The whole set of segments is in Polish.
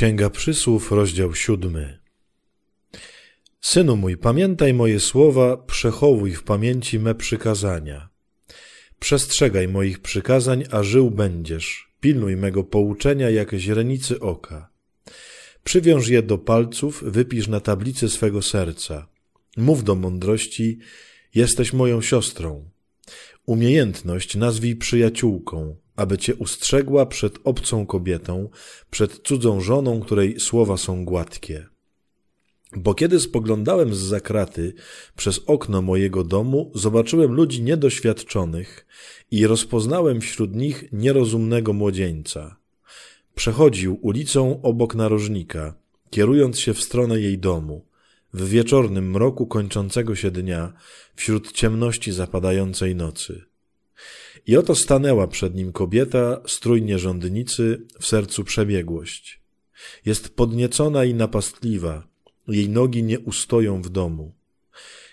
Księga Przysłów, rozdział siódmy. Synu mój, pamiętaj moje słowa, przechowuj w pamięci me przykazania. Przestrzegaj moich przykazań, a żył będziesz. Pilnuj mego pouczenia jak źrenicy oka. Przywiąż je do palców, wypisz na tablicy swego serca. Mów do mądrości, jesteś moją siostrą. Umiejętność nazwij przyjaciółką, aby cię ustrzegła przed obcą kobietą, przed cudzą żoną, której słowa są gładkie. Bo kiedy spoglądałem z zakraty przez okno mojego domu, zobaczyłem ludzi niedoświadczonych i rozpoznałem wśród nich nierozumnego młodzieńca. Przechodził ulicą obok narożnika, kierując się w stronę jej domu. W wieczornym mroku kończącego się dnia, wśród ciemności zapadającej nocy. I oto stanęła przed nim kobieta, strój nierządnicy, w sercu przebiegłość. Jest podniecona i napastliwa, jej nogi nie ustoją w domu.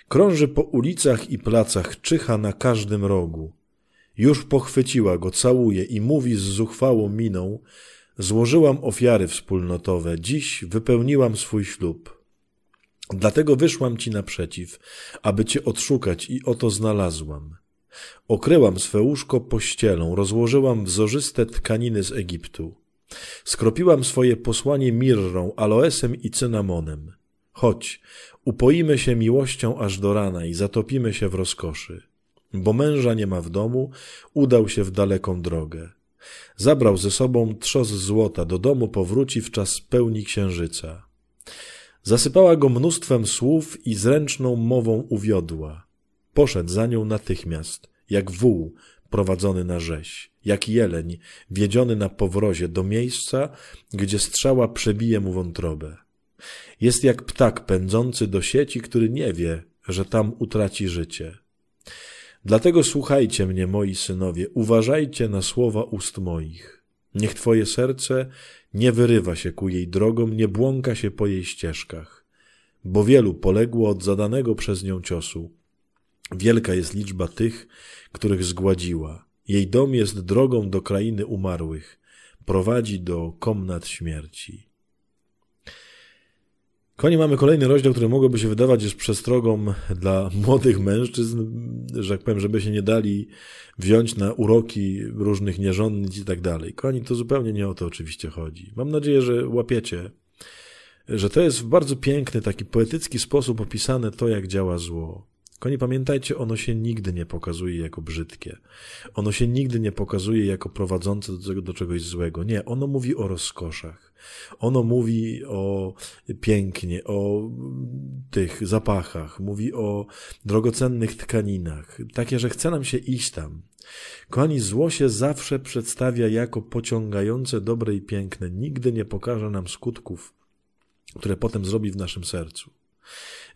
Krąży po ulicach i placach, czyha na każdym rogu. Już pochwyciła go, całuje i mówi z zuchwałą miną: Złożyłam ofiary wspólnotowe, dziś wypełniłam swój ślub. Dlatego wyszłam ci naprzeciw, aby cię odszukać i oto znalazłam. Okryłam swe łóżko pościelą, rozłożyłam wzorzyste tkaniny z Egiptu. Skropiłam swoje posłanie mirrą, aloesem i cynamonem. Chodź, upoimy się miłością aż do rana i zatopimy się w rozkoszy. Bo męża nie ma w domu, udał się w daleką drogę. Zabrał ze sobą trzos złota, do domu powróci w czas pełni księżyca. Zasypała go mnóstwem słów i zręczną mową uwiodła. Poszedł za nią natychmiast, jak wół prowadzony na rzeź, jak jeleń wiedziony na powrozie do miejsca, gdzie strzała przebije mu wątrobę. Jest jak ptak pędzący do sieci, który nie wie, że tam utraci życie. Dlatego słuchajcie mnie, moi synowie, uważajcie na słowa ust moich. Niech twoje serce nie wyrywa się ku jej drogom, nie błąka się po jej ścieżkach, bo wielu poległo od zadanego przez nią ciosu Wielka jest liczba tych, których zgładziła. Jej dom jest drogą do krainy umarłych, prowadzi do komnat śmierci. Konie mamy kolejny rozdział, który mogłoby się wydawać jest przestrogą dla młodych mężczyzn, że jak powiem, żeby się nie dali wziąć na uroki różnych nierządnic i tak dalej. Kochani, to zupełnie nie o to oczywiście chodzi. Mam nadzieję, że łapiecie, że to jest w bardzo piękny, taki poetycki sposób opisane to, jak działa zło. Koni, pamiętajcie, ono się nigdy nie pokazuje jako brzydkie. Ono się nigdy nie pokazuje jako prowadzące do, do czegoś złego. Nie, ono mówi o rozkoszach. Ono mówi o pięknie, o tych zapachach, mówi o drogocennych tkaninach, takie, że chce nam się iść tam. Kochani, zło się zawsze przedstawia jako pociągające dobre i piękne, nigdy nie pokaże nam skutków, które potem zrobi w naszym sercu.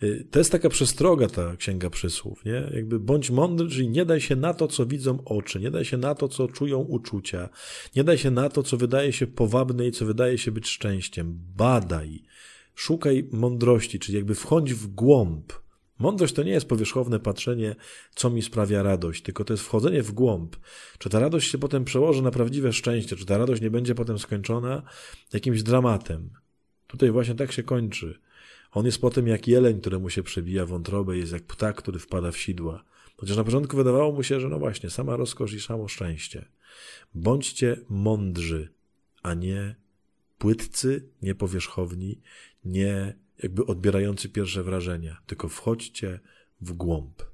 Y, to jest taka przestroga ta Księga Przysłów, nie? Jakby bądź mądry, czyli nie daj się na to, co widzą oczy, nie daj się na to, co czują uczucia, nie daj się na to, co wydaje się powabne i co wydaje się być szczęściem. Badaj, szukaj mądrości, czyli jakby wchodź w głąb. Mądrość to nie jest powierzchowne patrzenie, co mi sprawia radość, tylko to jest wchodzenie w głąb. Czy ta radość się potem przełoży na prawdziwe szczęście, czy ta radość nie będzie potem skończona jakimś dramatem. Tutaj właśnie tak się kończy on jest potem jak jeleń, któremu się przebija wątrobę, jest jak ptak, który wpada w sidła. Chociaż na początku wydawało mu się, że no właśnie, sama rozkosz i samo szczęście. Bądźcie mądrzy, a nie płytcy, nie powierzchowni, nie jakby odbierający pierwsze wrażenia, tylko wchodźcie w głąb.